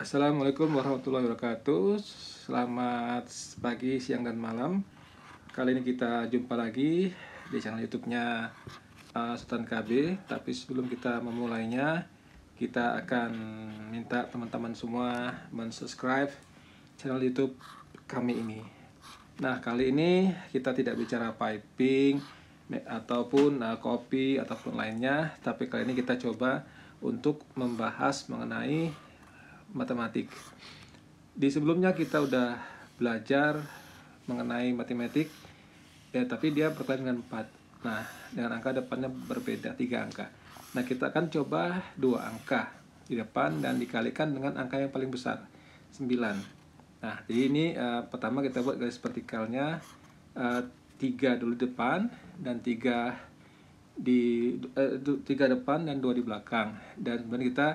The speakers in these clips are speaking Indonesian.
Assalamualaikum warahmatullahi wabarakatuh. Selamat pagi, siang, dan malam. Kali ini kita jumpa lagi di channel YouTube-nya uh, Sultan KB. Tapi sebelum kita memulainya, kita akan minta teman-teman semua mensubscribe channel YouTube kami ini. Nah, kali ini kita tidak bicara piping ataupun uh, kopi ataupun lainnya, tapi kali ini kita coba untuk membahas mengenai matematik. Di sebelumnya kita udah belajar mengenai matematik, ya tapi dia berkaitan dengan 4. Nah, dengan angka depannya berbeda, tiga angka. Nah, kita akan coba dua angka di depan dan dikalikan dengan angka yang paling besar, 9. Nah, jadi ini uh, pertama kita buat garis vertikalnya uh, eh, 3 dulu depan dan 3 di eh, tiga depan dan dua di belakang dan kemudian kita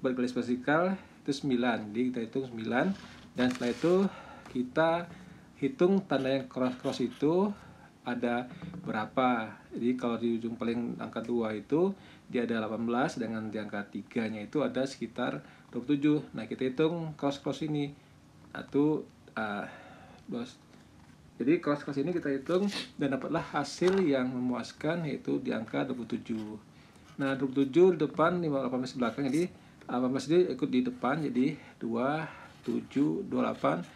garis vertikal itu 9 jadi kita hitung 9 dan setelah itu kita hitung tanda yang cross-cross itu ada berapa jadi kalau di ujung paling angka 2 itu dia ada 18 dengan di angka 3 nya itu ada sekitar 27 nah kita hitung cross-cross ini satu uh, jadi cross-cross ini kita hitung dan dapatlah hasil yang memuaskan yaitu di angka 27 nah 27 depan 58 belakang jadi 18 maksudnya ikut di depan jadi 2 7 28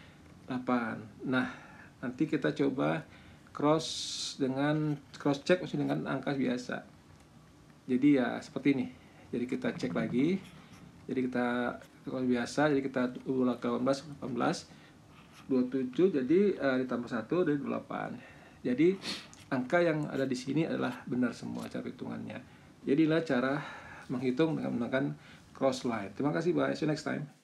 8 nah nanti kita coba cross dengan cross check masih dengan angka biasa jadi ya seperti ini jadi kita cek lagi jadi kita kalau biasa jadi kita 18 18 27 jadi uh, ditambah 1 dari 28 jadi angka yang ada di sini adalah benar semua cara hitungannya jadilah cara menghitung dengan menggunakan cross light. Terima kasih, bye. See you next time.